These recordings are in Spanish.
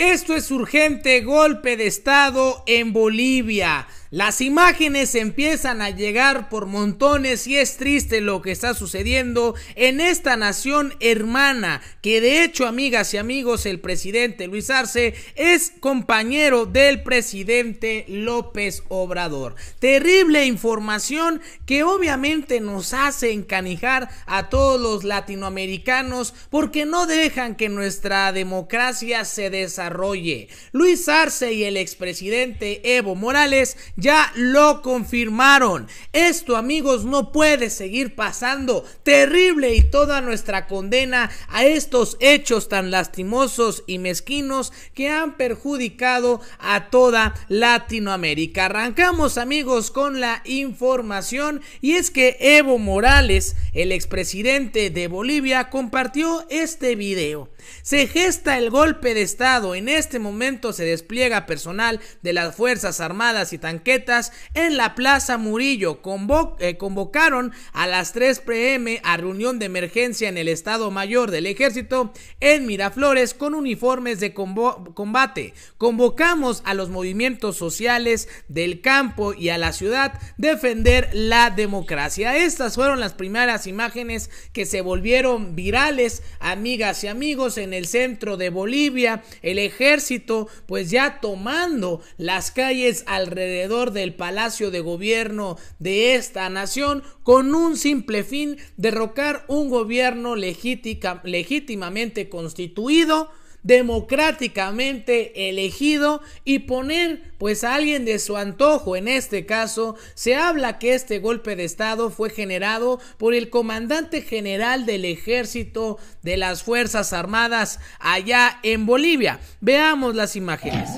Esto es urgente golpe de Estado en Bolivia. Las imágenes empiezan a llegar por montones y es triste lo que está sucediendo en esta nación hermana, que de hecho, amigas y amigos, el presidente Luis Arce es compañero del presidente López Obrador. Terrible información que obviamente nos hace encanijar a todos los latinoamericanos porque no dejan que nuestra democracia se desarrolle. Luis Arce y el expresidente Evo Morales ya lo confirmaron. Esto, amigos, no puede seguir pasando. Terrible y toda nuestra condena a estos hechos tan lastimosos y mezquinos que han perjudicado a toda Latinoamérica. Arrancamos, amigos, con la información y es que Evo Morales, el expresidente de Bolivia, compartió este video. Se gesta el golpe de Estado. En este momento se despliega personal de las Fuerzas Armadas y tan en la Plaza Murillo. Eh, convocaron a las 3 pm a reunión de emergencia en el Estado Mayor del Ejército en Miraflores con uniformes de combate. Convocamos a los movimientos sociales del campo y a la ciudad defender la democracia. Estas fueron las primeras imágenes que se volvieron virales, amigas y amigos, en el centro de Bolivia. El ejército pues ya tomando las calles alrededor del Palacio de Gobierno de esta nación con un simple fin, derrocar un gobierno legítimamente constituido democráticamente elegido y poner pues a alguien de su antojo. En este caso, se habla que este golpe de Estado fue generado por el comandante general del ejército de las Fuerzas Armadas allá en Bolivia. Veamos las imágenes.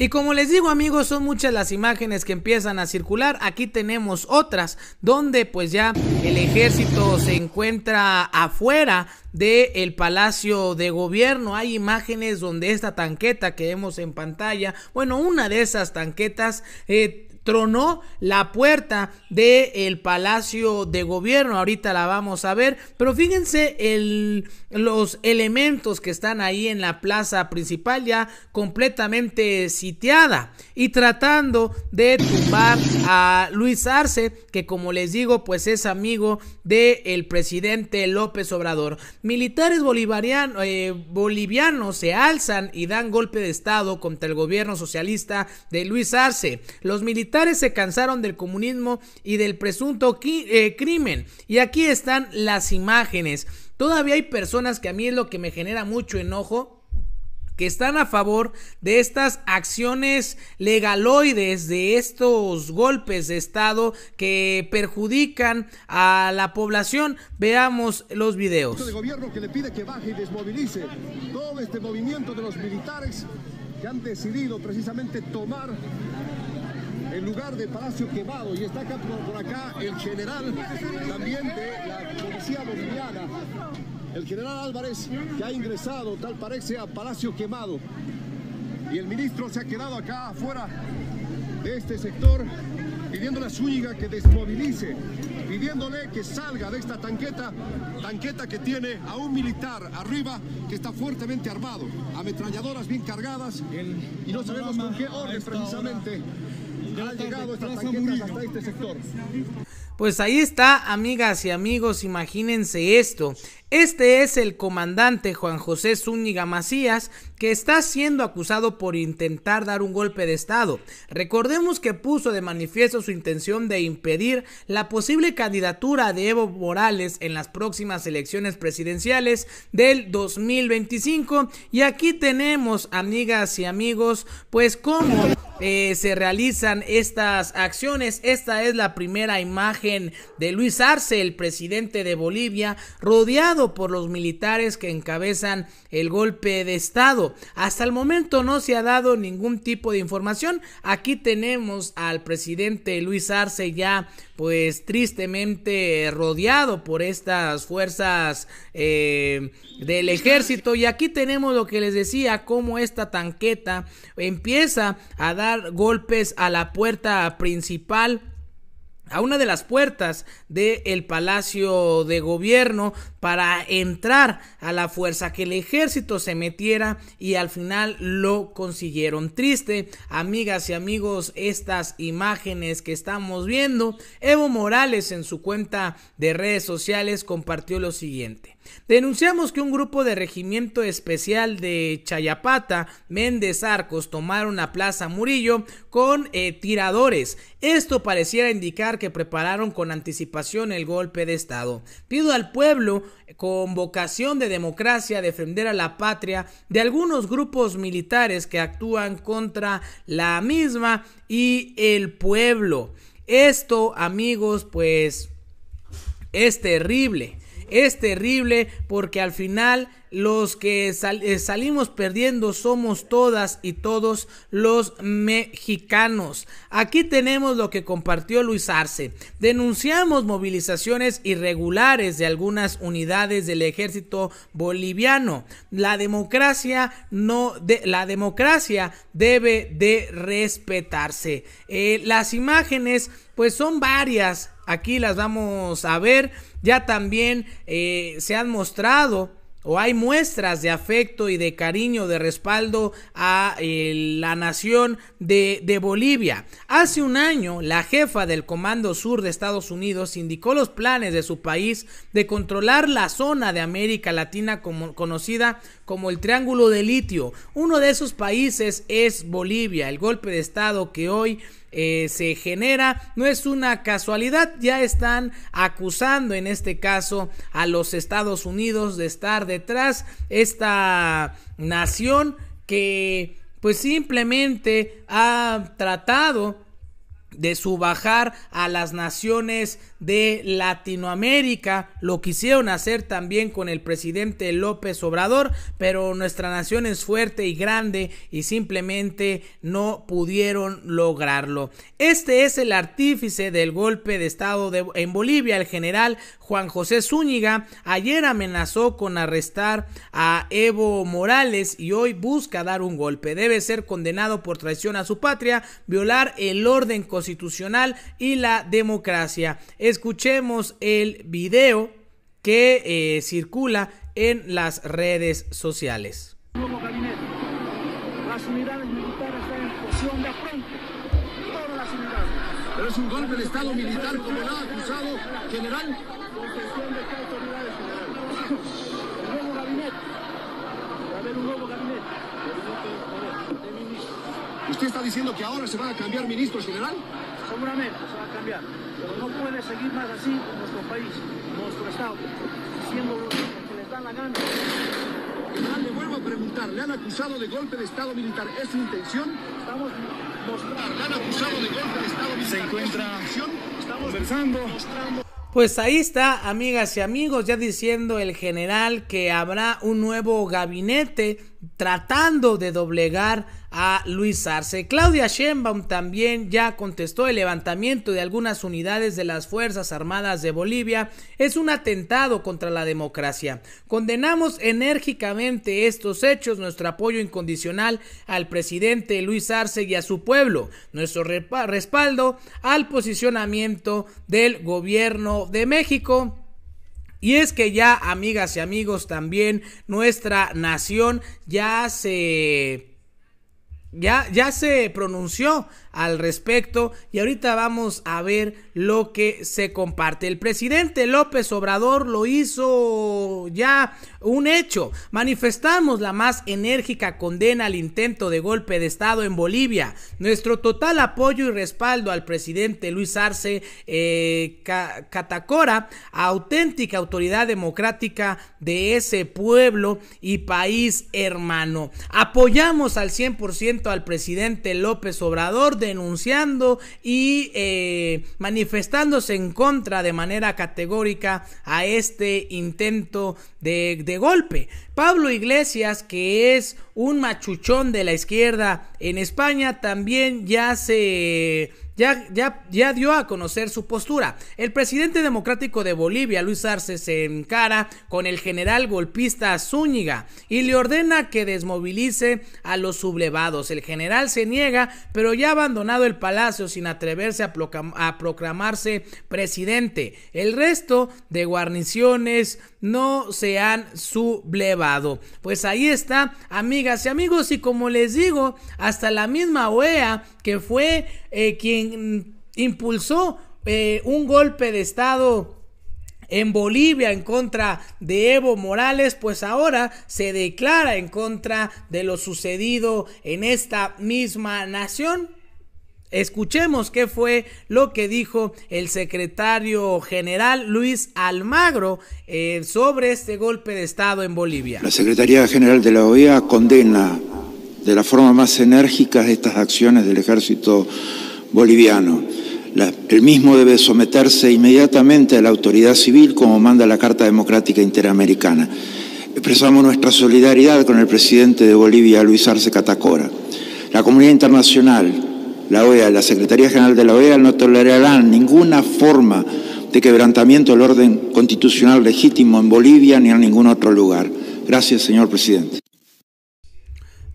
Y como les digo amigos, son muchas las imágenes que empiezan a circular. Aquí tenemos otras donde pues ya el ejército se encuentra afuera del Palacio de Gobierno. Hay imágenes donde esta tanqueta que vemos en pantalla, bueno, una de esas tanquetas eh, tronó la puerta del Palacio de Gobierno. Ahorita la vamos a ver. Pero fíjense el, los elementos que están ahí en la plaza principal ya completamente sitiada y tratando de tumbar a Luis Arce, que como les digo, pues es amigo del el presidente López Obrador. Militares bolivarianos, eh, bolivianos se alzan y dan golpe de Estado contra el gobierno socialista de Luis Arce. Los militares se cansaron del comunismo y del presunto eh, crimen. Y aquí están las imágenes. Todavía hay personas que a mí es lo que me genera mucho enojo que están a favor de estas acciones legaloides, de estos golpes de Estado que perjudican a la población. Veamos los videos. gobierno que le pide que baje y desmovilice todo este movimiento de los militares que han decidido precisamente tomar en lugar de Palacio Quemado. Y está acá por, acá el general también de la Policía Boliviana, el general Álvarez, que ha ingresado, tal parece, a Palacio Quemado. Y el ministro se ha quedado acá afuera de este sector pidiéndole a Zúñiga que desmovilice, pidiéndole que salga de esta tanqueta, tanqueta que tiene a un militar arriba que está fuertemente armado, ametralladoras bien cargadas y no sabemos con qué orden precisamente. Este pues ahí está, amigas y amigos, imagínense esto. Este es el comandante Juan José Zúñiga Macías, que está siendo acusado por intentar dar un golpe de Estado. Recordemos que puso de manifiesto su intención de impedir la posible candidatura de Evo Morales en las próximas elecciones presidenciales del 2025. Y aquí tenemos, amigas y amigos, pues cómo eh, se realizan estas acciones. Esta es la primera imagen de Luis Arce, el presidente de Bolivia, rodeado por los militares que encabezan el golpe de Estado. Hasta el momento no se ha dado ningún tipo de información. Aquí tenemos al presidente Luis Arce ya pues tristemente rodeado por estas fuerzas eh, del ejército. Y aquí tenemos lo que les decía, cómo esta tanqueta empieza a dar golpes a la puerta principal a una de las puertas del el Palacio de Gobierno para entrar a la fuerza que el ejército se metiera y al final lo consiguieron. Triste, amigas y amigos, estas imágenes que estamos viendo, Evo Morales en su cuenta de redes sociales compartió lo siguiente. Denunciamos que un grupo de regimiento especial de Chayapata, Méndez Arcos, tomaron la Plaza Murillo con eh, tiradores. Esto pareciera indicar que prepararon con anticipación el golpe de Estado. Pido al pueblo, eh, con vocación de democracia, defender a la patria de algunos grupos militares que actúan contra la misma y el pueblo. Esto, amigos, pues es terrible es terrible porque al final los que eh, salimos perdiendo somos todas y todos los mexicanos. Aquí tenemos lo que compartió Luis Arce. Denunciamos movilizaciones irregulares de algunas unidades del ejército boliviano. La democracia no la democracia debe de respetarse. Eh, las imágenes pues son varias. Aquí las vamos a ver. Ya también eh, se han mostrado o hay muestras de afecto y de cariño, de respaldo a eh, la nación de, Bolivia. Hace un año, la jefa del Comando Sur de Estados Unidos indicó los planes de su país de controlar la zona de América Latina como, conocida como el Triángulo de Litio. Uno de esos países es Bolivia. El golpe de Estado que hoy eh, se genera. No es una casualidad, ya están acusando en este caso a los Estados Unidos de estar detrás esta nación que pues simplemente ha tratado de subajar a las naciones de Latinoamérica, lo quisieron hacer también con el presidente López Obrador, pero nuestra nación es fuerte y grande y simplemente no pudieron lograrlo. Este es el artífice del golpe de Estado en Bolivia, el general Juan José Zúñiga, ayer amenazó con arrestar a Evo Morales y hoy busca dar un golpe. Debe ser condenado por traición a su patria, violar el orden constitucional, constitucional y la democracia. Escuchemos el video que eh, circula en las redes sociales. Como gabinete, las unidades militares están en posición de afronte. Todas las unidades. Pero es un golpe de Estado militar como lo ha acusado general. ¿Usted está diciendo que ahora se va a cambiar ministro general? Seguramente se va a cambiar, pero no puede seguir más así con nuestro país, nuestro Estado, siendo lo que les dan la gana. le vuelvo a preguntar, ¿le han acusado de golpe de Estado militar? ¿Es su intención? Estamos mostrando. ¿le han acusado de golpe de Estado militar? Se encuentra ¿Es Estamos Mostrando... Pues ahí está, amigas y amigos, ya diciendo el general que habrá un nuevo gabinete tratando de doblegar a Luis Arce. Claudia Sheinbaum también ya contestó el levantamiento de algunas unidades de las Fuerzas Armadas de Bolivia es un atentado contra la democracia. Condenamos enérgicamente estos hechos, nuestro apoyo incondicional al presidente Luis Arce y a su pueblo, nuestro respaldo al posicionamiento del gobierno de México y es que ya, amigas y amigos, también nuestra nación ya se... Ya, ya se pronunció al respecto y ahorita vamos a ver lo que se comparte. El presidente López Obrador lo hizo ya un hecho. Manifestamos la más enérgica condena al intento de golpe de Estado en Bolivia. Nuestro total apoyo y respaldo al presidente Luis Arce eh, Catacora, auténtica autoridad democrática de ese pueblo y país hermano. Apoyamos al 100% al presidente López Obrador denunciando y eh, manifestándose en contra de manera categórica a este intento de, de golpe. Pablo Iglesias, que es un machuchón de la izquierda en España, también ya se ya, ya, ya dio a conocer su postura. El presidente democrático de Bolivia, Luis Arce, se encara con el general golpista Zúñiga y le ordena que desmovilice a los sublevados. El general se niega, pero ya ha abandonado el palacio sin atreverse a, a proclamarse presidente. El resto de guarniciones no se han sublevado. Pues ahí está, amigas y amigos, y como les digo, hasta la misma OEA que fue eh, quien impulsó eh, un golpe de Estado en Bolivia en contra de Evo Morales, pues ahora se declara en contra de lo sucedido en esta misma nación. Escuchemos qué fue lo que dijo el secretario general Luis Almagro eh, sobre este golpe de Estado en Bolivia. La Secretaría General de la OEA condena de la forma más enérgica de estas acciones del ejército boliviano. el mismo debe someterse inmediatamente a la autoridad civil como manda la Carta Democrática Interamericana. Expresamos nuestra solidaridad con el presidente de Bolivia, Luis Arce Catacora. La comunidad internacional, la OEA, la Secretaría General de la OEA no tolerarán ninguna forma de quebrantamiento del orden constitucional legítimo en Bolivia ni en ningún otro lugar. Gracias, señor presidente.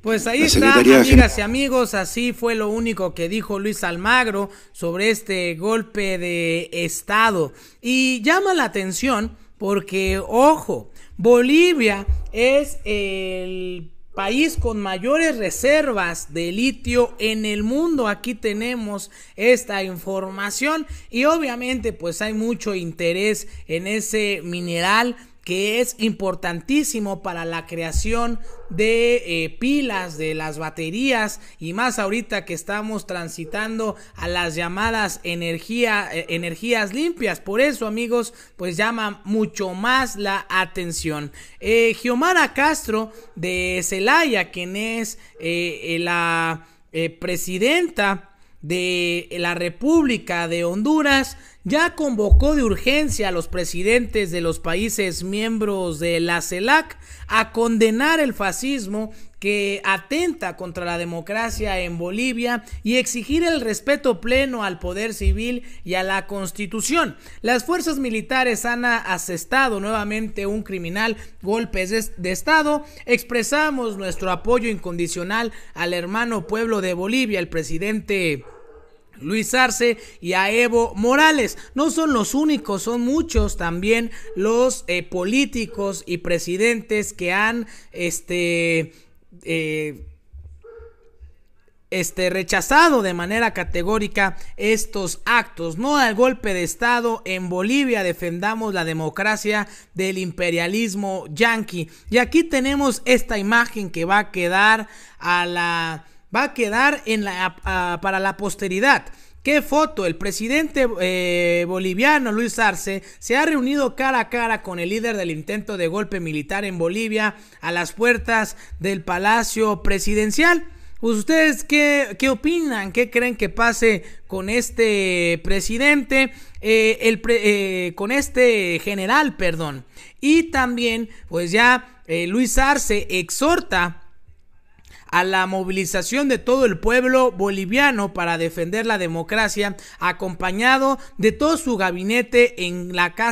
Pues ahí está, amigas y amigos, así fue lo único que dijo Luis Almagro sobre este golpe de Estado. Y llama la atención porque, ojo, Bolivia es el país con mayores reservas de litio en el mundo. Aquí tenemos esta información y obviamente pues hay mucho interés en ese mineral que es importantísimo para la creación de eh, pilas, de las baterías y más ahorita que estamos transitando a las llamadas energía, eh, energías limpias. Por eso, amigos, pues llama mucho más la atención. Eh, Giomara Castro de Celaya, quien es eh, la presidenta de la República de Honduras, ya convocó de urgencia a los presidentes de los países miembros de la CELAC a condenar el fascismo que atenta contra la democracia en Bolivia y exigir el respeto pleno al poder civil y a la constitución. Las fuerzas militares han asestado nuevamente un criminal golpes de Estado. Expresamos nuestro apoyo incondicional al hermano pueblo de Bolivia, el presidente Luis Arce y a Evo Morales. No son los únicos, son muchos también los eh, políticos y presidentes que han este eh, este, rechazado de manera categórica estos actos. No al golpe de Estado en Bolivia, defendamos la democracia del imperialismo yanqui. Y aquí tenemos esta imagen que va a quedar a la va a quedar en la, para la posteridad. ¿Qué foto? El presidente eh, boliviano Luis Arce se ha reunido cara a cara con el líder del intento de golpe militar en Bolivia a las puertas del Palacio Presidencial. ¿Ustedes qué, qué opinan? ¿Qué creen que pase con este presidente? Eh, el eh, con este general, perdón. Y también, pues ya Luis Arce exhorta a la movilización de todo el pueblo boliviano para defender la democracia, acompañado de todo su gabinete en la casa